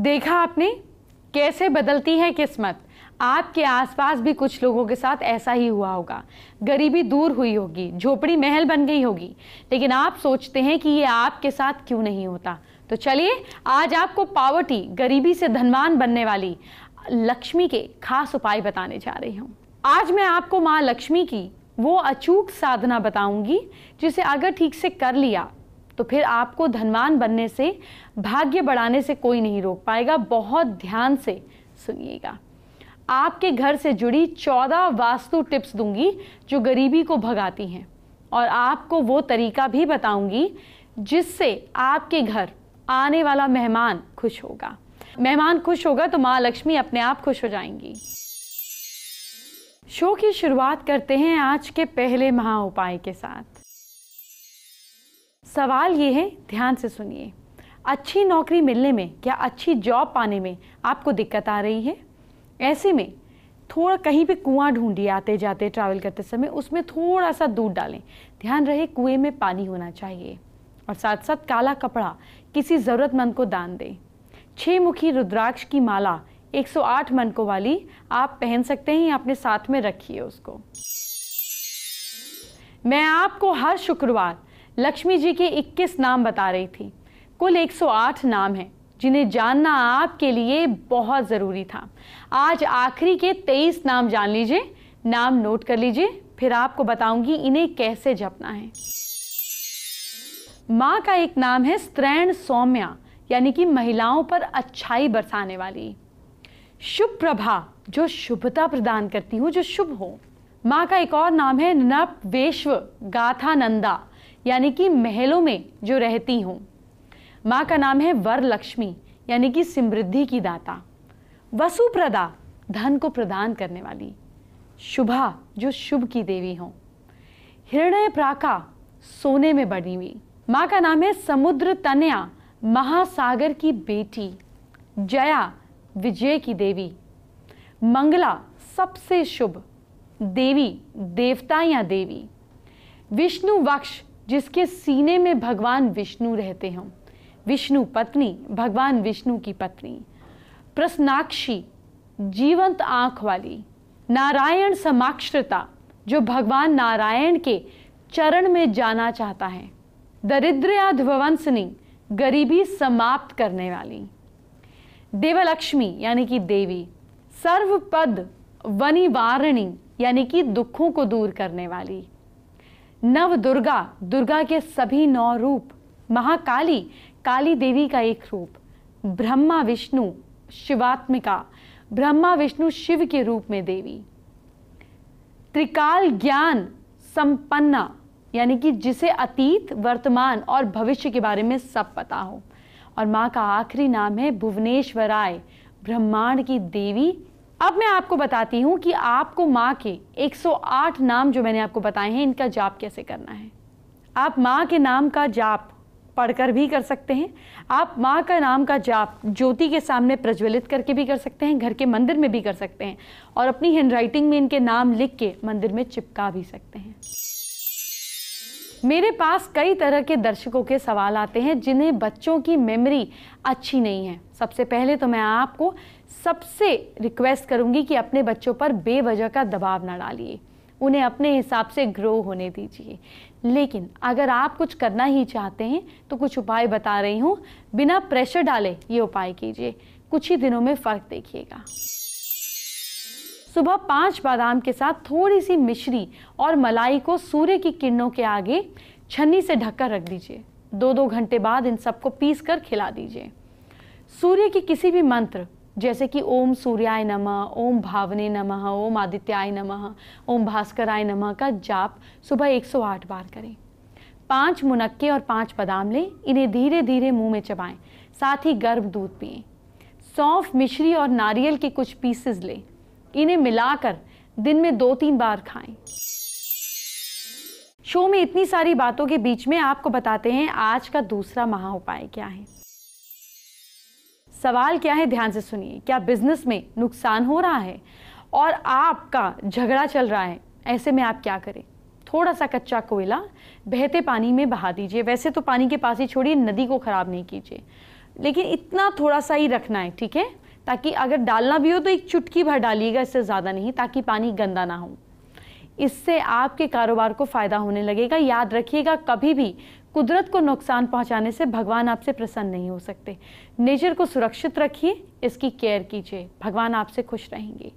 देखा आपने कैसे बदलती है किस्मत आपके आसपास भी कुछ लोगों के साथ ऐसा ही हुआ होगा गरीबी दूर हुई होगी झोपड़ी महल बन गई होगी लेकिन आप सोचते हैं कि ये आपके साथ क्यों नहीं होता तो चलिए आज आपको पावर्टी गरीबी से धनवान बनने वाली लक्ष्मी के खास उपाय बताने जा रही हूँ आज मैं आपको माँ लक्ष्मी की वो अचूक साधना बताऊंगी जिसे अगर ठीक से कर लिया तो फिर आपको धनवान बनने से भाग्य बढ़ाने से कोई नहीं रोक पाएगा बहुत ध्यान से सुनिएगा आपके घर से जुड़ी चौदह वास्तु टिप्स दूंगी जो गरीबी को भगाती हैं और आपको वो तरीका भी बताऊंगी जिससे आपके घर आने वाला मेहमान खुश होगा मेहमान खुश होगा तो माँ लक्ष्मी अपने आप खुश हो जाएंगी शो की शुरुआत करते हैं आज के पहले महा उपाय के साथ सवाल ये है ध्यान से सुनिए अच्छी नौकरी मिलने में या अच्छी जॉब पाने में आपको दिक्कत आ रही है ऐसे में थोड़ा कहीं पे कुआं ढूंढिए आते जाते ट्रैवल करते समय उसमें थोड़ा सा दूध डालें ध्यान रहे कुएं में पानी होना चाहिए और साथ साथ काला कपड़ा किसी ज़रूरतमंद को दान दें छः मुखी रुद्राक्ष की माला 108 मन को वाली आप पहन सकते हैं अपने साथ में रखिए उसको मैं आपको हर शुक्रवार लक्ष्मी जी के 21 नाम बता रही थी कुल 108 नाम हैं जिन्हें जानना आपके लिए बहुत ज़रूरी था आज आखिरी के 23 नाम जान लीजिए नाम नोट कर लीजिए फिर आपको बताऊंगी इन्हें कैसे जपना है माँ का एक नाम है स्त्रैण सौम्या यानी कि महिलाओं पर अच्छाई बरसाने वाली शुभ प्रभा जो शुभता प्रदान करती हूँ जो शुभ हो माँ का एक और नाम है नप गाथानंदा यानी कि महलों में जो रहती हूँ माँ का नाम है वर लक्ष्मी यानी कि समृद्धि की दाता वसुप्रदा धन को प्रदान करने वाली शुभा जो शुभ की देवी हों हृदय प्राका सोने में बनी हुई माँ का नाम है समुद्र तनया महासागर की बेटी जया विजय की देवी मंगला सबसे शुभ देवी देवता या देवी विष्णु वक्ष जिसके सीने में भगवान विष्णु रहते हों विष्णु पत्नी भगवान विष्णु की पत्नी प्रसनाक्षी जीवंत आँख वाली नारायण समाक्षता जो भगवान नारायण के चरण में जाना चाहता है दरिद्र ध्वंसनी गरीबी समाप्त करने वाली देवलक्ष्मी यानी कि देवी सर्वपद वनिवारणी यानी कि दुखों को दूर करने वाली नव दुर्गा दुर्गा के सभी नौ रूप महाकाली काली देवी का एक रूप ब्रह्मा विष्णु शिवात्मिका ब्रह्मा विष्णु शिव के रूप में देवी त्रिकाल ज्ञान संपन्ना यानी कि जिसे अतीत वर्तमान और भविष्य के बारे में सब पता हो और माँ का आखिरी नाम है भुवनेश्वराय ब्रह्मांड की देवी अब मैं आपको बताती हूँ कि आपको माँ के 108 नाम जो मैंने आपको बताए हैं इनका जाप कैसे करना है आप माँ के नाम का जाप पढ़कर भी कर सकते हैं आप माँ का नाम का जाप ज्योति के सामने प्रज्वलित करके भी कर सकते हैं घर के मंदिर में भी कर सकते हैं और अपनी हैंडराइटिंग में इनके नाम लिख के मंदिर में चिपका भी सकते हैं मेरे पास कई तरह के दर्शकों के सवाल आते हैं जिन्हें बच्चों की मेमोरी अच्छी नहीं है सबसे पहले तो मैं आपको सबसे रिक्वेस्ट करूंगी कि अपने बच्चों पर बेवजह का दबाव ना डालिए उन्हें अपने हिसाब से ग्रो होने दीजिए लेकिन अगर आप कुछ करना ही चाहते हैं तो कुछ उपाय बता रही हूँ बिना प्रेशर डाले ये उपाय कीजिए कुछ ही दिनों में फ़र्क देखिएगा सुबह पाँच बादाम के साथ थोड़ी सी मिश्री और मलाई को सूर्य की किरणों के आगे छन्नी से ढककर रख दीजिए दो दो घंटे बाद इन सबको पीस कर खिला दीजिए सूर्य की किसी भी मंत्र जैसे कि ओम सूर्याय नमः ओम भावने नमः ओम आदित्याय नमः ओम भास्कराय नमः का जाप सुबह 108 बार करें पांच मुनक्के और पांच बादाम लें इन्हें धीरे धीरे मुंह में चबाएं साथ ही गर्भ दूध पिएं सौंफ मिश्री और नारियल के कुछ पीसेस लें इन्हें मिलाकर दिन में दो तीन बार खाएं शो में इतनी सारी बातों के बीच में आपको बताते हैं आज का दूसरा महा उपाय क्या है सवाल क्या है ध्यान से सुनिए क्या बिजनेस में नुकसान हो रहा है और आपका झगड़ा चल रहा है ऐसे में आप क्या करें थोड़ा सा कच्चा कोयला बहते पानी में बहा दीजिए वैसे तो पानी के पास ही छोड़िए नदी को ख़राब नहीं कीजिए लेकिन इतना थोड़ा सा ही रखना है ठीक है ताकि अगर डालना भी हो तो एक चुटकी भर डालिएगा इससे ज़्यादा नहीं ताकि पानी गंदा ना हो इससे आपके कारोबार को फ़ायदा होने लगेगा याद रखिएगा कभी भी कुदरत को नुकसान पहुंचाने से भगवान आपसे प्रसन्न नहीं हो सकते नेचर को सुरक्षित रखिए इसकी केयर कीजिए भगवान आपसे खुश रहेंगे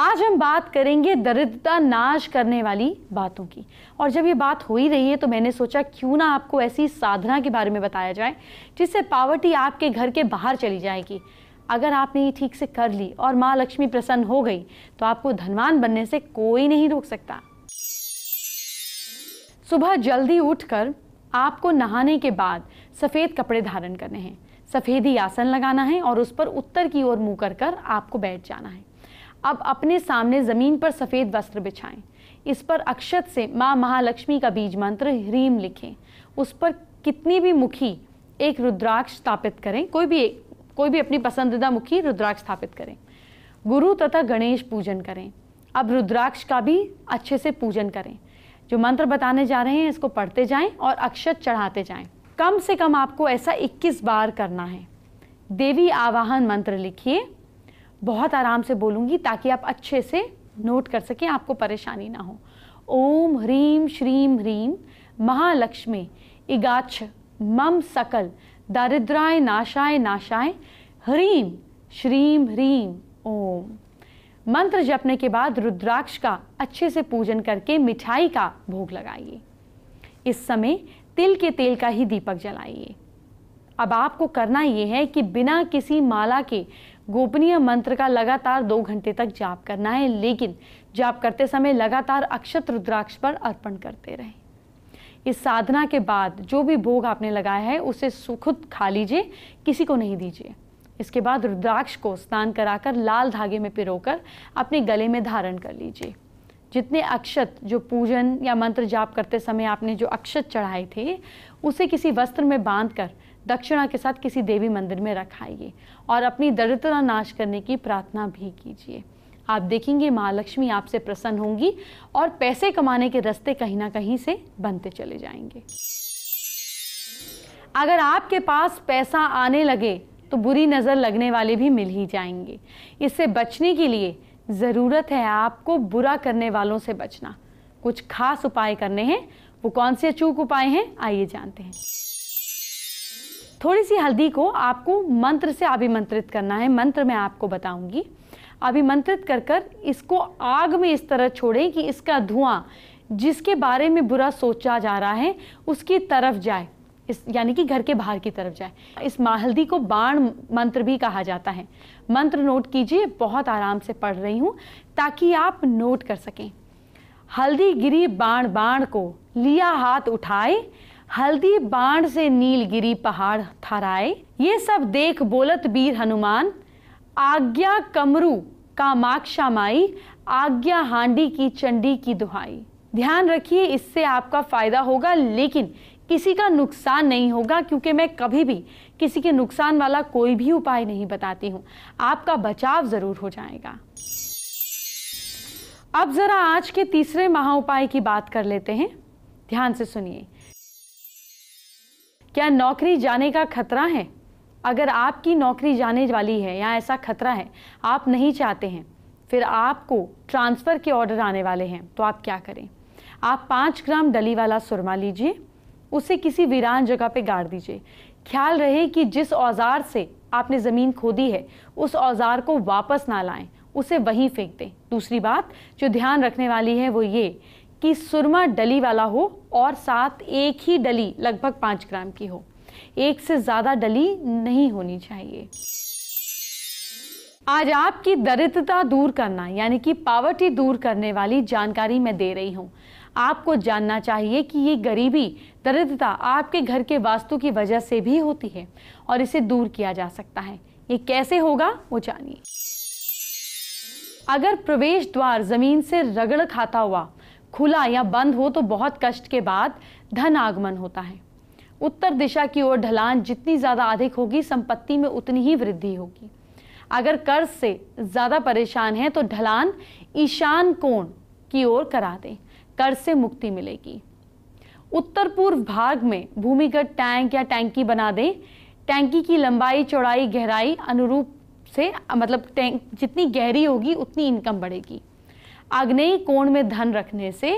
आज हम बात करेंगे दरिद्रता नाश करने वाली बातों की और जब ये बात हो ही रही है तो मैंने सोचा क्यों ना आपको ऐसी साधना के बारे में बताया जाए जिससे पावर्टी आपके घर के बाहर चली जाएगी अगर आपने ये ठीक से कर ली और माँ लक्ष्मी प्रसन्न हो गई तो आपको धनवान बनने से कोई नहीं रोक सकता सुबह जल्दी उठकर आपको नहाने के बाद सफ़ेद कपड़े धारण करने हैं सफ़ेदी आसन लगाना है और उस पर उत्तर की ओर मुंह कर कर आपको बैठ जाना है अब अपने सामने ज़मीन पर सफ़ेद वस्त्र बिछाएं इस पर अक्षत से माँ महालक्ष्मी का बीज मंत्र ह्रीम लिखें उस पर कितनी भी मुखी एक रुद्राक्ष स्थापित करें कोई भी एक कोई भी अपनी पसंदीदा मुखी रुद्राक्ष स्थापित करें गुरु तथा गणेश पूजन करें अब रुद्राक्ष का भी अच्छे से पूजन करें जो मंत्र बताने जा रहे हैं इसको पढ़ते जाएं और अक्षत चढ़ाते जाएं कम से कम आपको ऐसा 21 बार करना है देवी आवाहन मंत्र लिखिए बहुत आराम से बोलूँगी ताकि आप अच्छे से नोट कर सकें आपको परेशानी ना हो ओम ह्रीम श्रीम ह्रीम महालक्ष्मी इगाच्छ मम सकल दारिद्राय नाशाय नाशाय ह्रीम श्रीम ह्रीम ओम मंत्र जपने के बाद रुद्राक्ष का अच्छे से पूजन करके मिठाई का भोग लगाइए इस समय तिल के तेल का ही दीपक जलाइए अब आपको करना यह है कि बिना किसी माला के गोपनीय मंत्र का लगातार दो घंटे तक जाप करना है लेकिन जाप करते समय लगातार अक्षत रुद्राक्ष पर अर्पण करते रहें इस साधना के बाद जो भी भोग आपने लगाया है उसे सुखुद खा लीजिए किसी को नहीं दीजिए इसके बाद रुद्राक्ष को स्नान कराकर लाल धागे में पिरोकर अपने गले में धारण कर लीजिए जितने अक्षत जो पूजन या मंत्र जाप करते समय आपने जो अक्षत चढ़ाए थे उसे किसी वस्त्र में बांध कर दक्षिणा के साथ किसी देवी मंदिर में रखाइए और अपनी दरिद्रता नाश करने की प्रार्थना भी कीजिए आप देखेंगे महालक्ष्मी आपसे प्रसन्न होंगी और पैसे कमाने के रास्ते कहीं ना कहीं से बनते चले जाएंगे अगर आपके पास पैसा आने लगे तो बुरी नज़र लगने वाले भी मिल ही जाएंगे इससे बचने के लिए ज़रूरत है आपको बुरा करने वालों से बचना कुछ खास उपाय करने हैं वो कौन से अचूक उपाय हैं आइए जानते हैं थोड़ी सी हल्दी को आपको मंत्र से अभिमंत्रित करना है मंत्र मैं आपको बताऊंगी अभिमंत्रित कर कर इसको आग में इस तरह छोड़ें कि इसका धुआं जिसके बारे में बुरा सोचा जा रहा है उसकी तरफ जाए इस यानी कि घर के बाहर की तरफ जाए इस हल्दी को बाण मंत्र भी कहा जाता है मंत्र नोट कीजिए बहुत आराम से पढ़ रही हूँ ताकि आप नोट कर सकें हल्दी गिरी बाण बाण को लिया हाथ उठाए हल्दी बाण से नीलगिरी पहाड़ थराए ये सब देख बोलत बीर हनुमान आज्ञा कमरू कामाक्षा माई आज्ञा हांडी की चंडी की दुहाई ध्यान रखिए इससे आपका फ़ायदा होगा लेकिन किसी का नुकसान नहीं होगा क्योंकि मैं कभी भी किसी के नुकसान वाला कोई भी उपाय नहीं बताती हूँ आपका बचाव ज़रूर हो जाएगा अब ज़रा आज के तीसरे महा उपाय की बात कर लेते हैं ध्यान से सुनिए क्या नौकरी जाने का खतरा है अगर आपकी नौकरी जाने वाली है या ऐसा खतरा है आप नहीं चाहते हैं फिर आपको ट्रांसफ़र के ऑर्डर आने वाले हैं तो आप क्या करें आप पाँच ग्राम डली वाला सुरमा लीजिए उसे किसी वीरान जगह पे गाड़ दीजिए ख्याल रहे कि जिस औजार से आपने ज़मीन खोदी है उस औजार को वापस ना लाएं उसे वहीं फेंक दें दूसरी बात जो ध्यान रखने वाली है वो ये कि सुरमा डली वाला हो और साथ एक ही डली लगभग पाँच ग्राम की हो एक से ज़्यादा डली नहीं होनी चाहिए आज आपकी दरिद्रता दूर करना यानी कि पावर्टी दूर करने वाली जानकारी मैं दे रही हूँ आपको जानना चाहिए कि ये गरीबी दरिद्रता आपके घर के वास्तु की वजह से भी होती है और इसे दूर किया जा सकता है ये कैसे होगा वो जानिए अगर प्रवेश द्वार जमीन से रगड़ खाता हुआ खुला या बंद हो तो बहुत कष्ट के बाद धन आगमन होता है उत्तर दिशा की ओर ढलान जितनी ज़्यादा अधिक होगी संपत्ति में उतनी ही वृद्धि होगी अगर कर्ज से ज़्यादा परेशान हैं तो ढलान ईशान कोण की ओर करा दें कर्ज से मुक्ति मिलेगी उत्तर पूर्व भाग में भूमिगत टैंक या टैंकी बना दें टैंकी की लंबाई चौड़ाई गहराई अनुरूप से मतलब टैंक जितनी गहरी होगी उतनी इनकम बढ़ेगी आग्नेय कोण में धन रखने से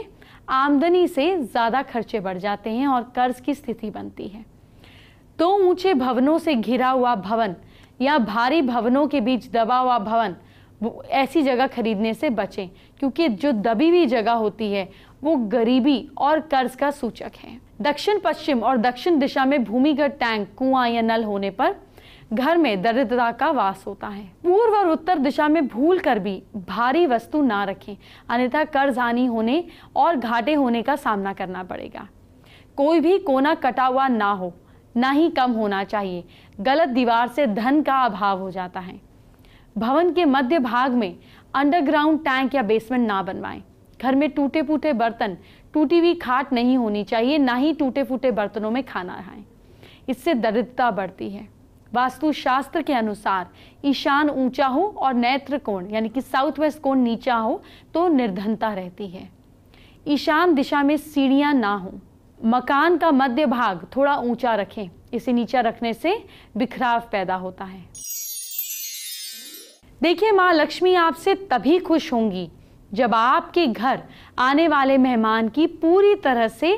आमदनी से ज़्यादा खर्चे बढ़ जाते हैं और कर्ज की स्थिति बनती है दो तो ऊंचे भवनों से घिरा हुआ भवन या भारी भवनों के बीच दबा हुआ भवन ऐसी जगह खरीदने से बचें क्योंकि जो दबी हुई जगह होती है वो गरीबी और कर्ज का सूचक है दक्षिण पश्चिम और दक्षिण दिशा में भूमिगत टैंक कुआं या नल होने पर घर में दरिद्रता का वास होता है पूर्व और उत्तर दिशा में भूल कर भी भारी वस्तु ना रखें अन्यथा कर्ज हानि होने और घाटे होने का सामना करना पड़ेगा कोई भी कोना कटा हुआ ना हो ना ही कम होना चाहिए गलत दीवार से धन का अभाव हो जाता है भवन के मध्य भाग में अंडरग्राउंड टैंक या बेसमेंट ना बनवाएं घर में टूटे फूटे बर्तन टूटी हुई खाट नहीं होनी चाहिए ना ही टूटे फूटे बर्तनों में खाना खाएं इससे दरिद्रता बढ़ती है वास्तुशास्त्र के अनुसार ईशान ऊंचा हो और नेत्र कोण यानी कि साउथ वेस्ट कोण नीचा हो तो निर्धनता रहती है ईशान दिशा में सीढ़ियाँ ना हों मकान का मध्य भाग थोड़ा ऊंचा रखें इसे नीचा रखने से बिखराव पैदा होता है देखिए माँ लक्ष्मी आपसे तभी खुश होंगी जब आपके घर आने वाले मेहमान की पूरी तरह से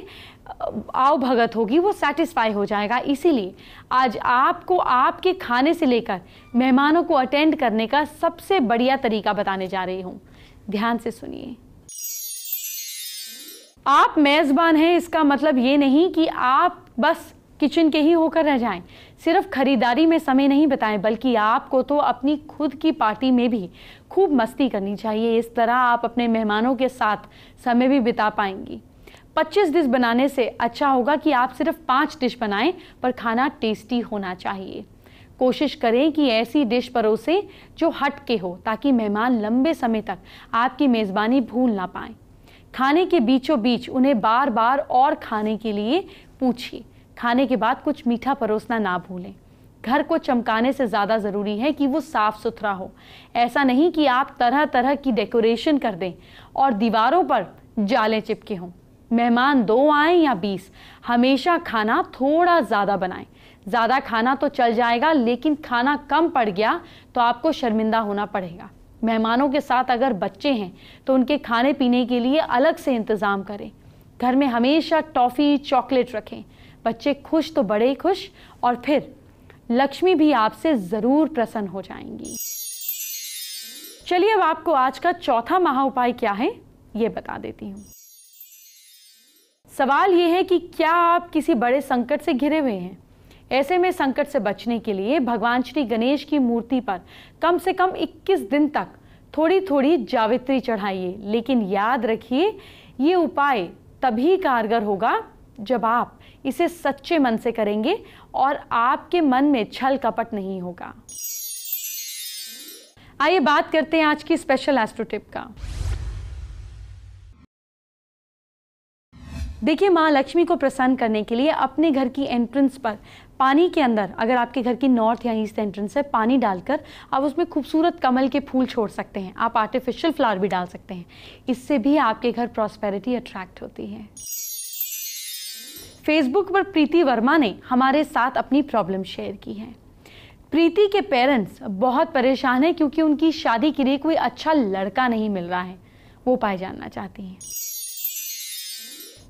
आवभगत होगी वो सेटिस्फाई हो जाएगा इसीलिए आज आपको आपके खाने से लेकर मेहमानों को अटेंड करने का सबसे बढ़िया तरीका बताने जा रही हूँ ध्यान से सुनिए आप मेज़बान हैं इसका मतलब ये नहीं कि आप बस किचन के ही होकर रह जाएं सिर्फ खरीदारी में समय नहीं बताएं बल्कि आपको तो अपनी खुद की पार्टी में भी खूब मस्ती करनी चाहिए इस तरह आप अपने मेहमानों के साथ समय भी बिता पाएंगी 25 डिश बनाने से अच्छा होगा कि आप सिर्फ पाँच डिश बनाएं पर खाना टेस्टी होना चाहिए कोशिश करें कि ऐसी डिश परोसें जो हट के हो ताकि मेहमान लंबे समय तक आपकी मेज़बानी भूल ना पाए खाने के बीचों बीच उन्हें बार बार और खाने के लिए पूछिए खाने के बाद कुछ मीठा परोसना ना भूलें घर को चमकाने से ज़्यादा ज़रूरी है कि वो साफ़ सुथरा हो ऐसा नहीं कि आप तरह तरह की डेकोरेशन कर दें और दीवारों पर जालें चिपके हों मेहमान दो आए या बीस हमेशा खाना थोड़ा ज़्यादा बनाएं ज़्यादा खाना तो चल जाएगा लेकिन खाना कम पड़ गया तो आपको शर्मिंदा होना पड़ेगा मेहमानों के साथ अगर बच्चे हैं तो उनके खाने पीने के लिए अलग से इंतज़ाम करें घर में हमेशा टॉफ़ी चॉकलेट रखें बच्चे खुश तो बड़े खुश और फिर लक्ष्मी भी आपसे ज़रूर प्रसन्न हो जाएंगी चलिए अब आपको आज का चौथा महा उपाय क्या है ये बता देती हूँ सवाल ये है कि क्या आप किसी बड़े संकट से घिरे हुए हैं ऐसे में संकट से बचने के लिए भगवान श्री गणेश की मूर्ति पर कम से कम 21 दिन तक थोड़ी थोड़ी जावित्री चढ़ाइए लेकिन याद रखिए ये उपाय तभी कारगर होगा जब आप इसे सच्चे मन से करेंगे और आपके मन में छल कपट नहीं होगा आइए बात करते हैं आज की स्पेशल एस्ट्रो टिप का देखिए माँ लक्ष्मी को प्रसन्न करने के लिए अपने घर की एंट्रेंस पर पानी के अंदर अगर आपके घर की नॉर्थ या ईस्ट एंट्रेंस है पानी डालकर आप उसमें खूबसूरत कमल के फूल छोड़ सकते हैं आप आर्टिफिशियल फ्लावर भी डाल सकते हैं इससे भी आपके घर प्रॉस्पेरिटी अट्रैक्ट होती है फेसबुक पर प्रीति वर्मा ने हमारे साथ अपनी प्रॉब्लम शेयर की है प्रीति के पेरेंट्स बहुत परेशान हैं क्योंकि उनकी शादी के लिए कोई अच्छा लड़का नहीं मिल रहा है वो पाए जानना चाहती हैं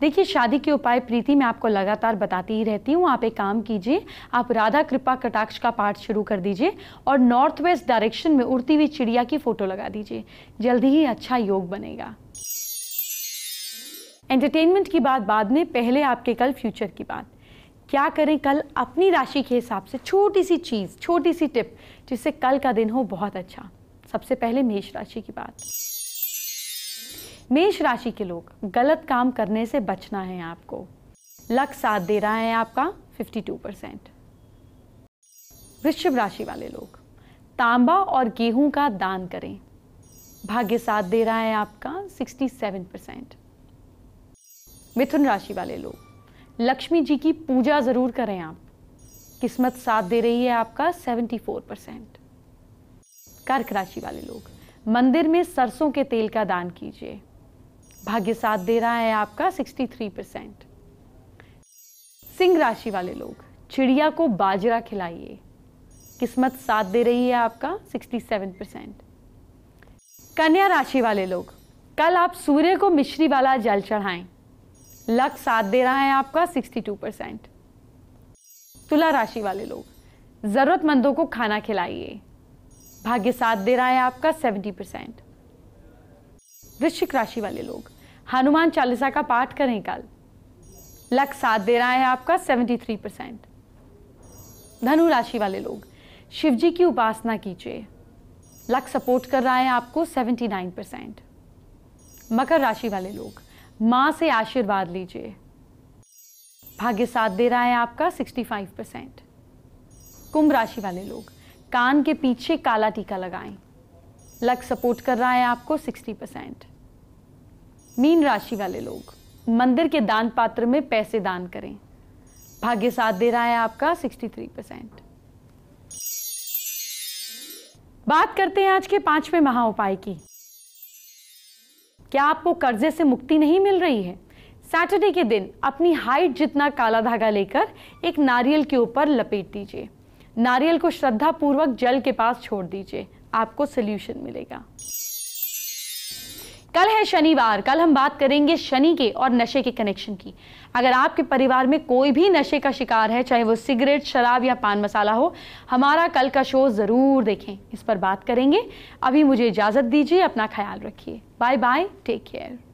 देखिए शादी के उपाय प्रीति मैं आपको लगातार बताती ही रहती हूँ आप एक काम कीजिए आप राधा कृपा कटाक्ष का पाठ शुरू कर दीजिए और नॉर्थ वेस्ट डायरेक्शन में उड़ती हुई चिड़िया की फ़ोटो लगा दीजिए जल्दी ही अच्छा योग बनेगा एंटरटेनमेंट की बात बाद में पहले आपके कल फ्यूचर की बात क्या करें कल अपनी राशि के हिसाब से छोटी सी चीज़ छोटी सी टिप जिससे कल का दिन हो बहुत अच्छा सबसे पहले मेष राशि की बात मेष राशि के लोग गलत काम करने से बचना है आपको लक साथ दे रहा है आपका 52 परसेंट वृषभ राशि वाले लोग तांबा और गेहूं का दान करें भाग्य साथ दे रहा है आपका 67 परसेंट मिथुन राशि वाले लोग लक्ष्मी जी की पूजा ज़रूर करें आप किस्मत साथ दे रही है आपका 74 परसेंट कर्क राशि वाले लोग मंदिर में सरसों के तेल का दान कीजिए भाग्य साथ दे रहा है आपका 63 परसेंट सिंह राशि वाले लोग चिड़िया को बाजरा खिलाइए किस्मत साथ दे रही है आपका 67 परसेंट कन्या राशि वाले लोग कल आप सूर्य को मिश्री वाला जल चढ़ाएं लक साथ दे रहा है आपका 62 परसेंट तुला राशि वाले लोग ज़रूरतमंदों को खाना खिलाइए भाग्य साथ दे रहा है आपका 70 परसेंट वृश्चिक राशि वाले लोग हनुमान चालीसा का पाठ करें कल लक साथ दे रहा है आपका 73 परसेंट धनु राशि वाले लोग शिव जी की उपासना कीजिए लक सपोर्ट कर रहा है आपको 79 परसेंट मकर राशि वाले लोग माँ से आशीर्वाद लीजिए भाग्य साथ दे रहा है आपका 65 परसेंट कुंभ राशि वाले लोग कान के पीछे काला टीका लगाएं लक सपोर्ट कर रहा है आपको 60 परसेंट मीन राशि वाले लोग मंदिर के दान पात्र में पैसे दान करें भाग्य साथ दे रहा है आपका 63 परसेंट बात करते हैं आज के पांचवें महा उपाय की क्या आपको कर्जे से मुक्ति नहीं मिल रही है सैटरडे के दिन अपनी हाइट जितना काला धागा लेकर एक नारियल के ऊपर लपेट दीजिए नारियल को श्रद्धा पूर्वक जल के पास छोड़ दीजिए आपको सोल्यूशन मिलेगा कल है शनिवार कल हम बात करेंगे शनि के और नशे के कनेक्शन की अगर आपके परिवार में कोई भी नशे का शिकार है चाहे वो सिगरेट शराब या पान मसाला हो हमारा कल का शो ज़रूर देखें इस पर बात करेंगे अभी मुझे इजाज़त दीजिए अपना ख्याल रखिए बाय बाय टेक केयर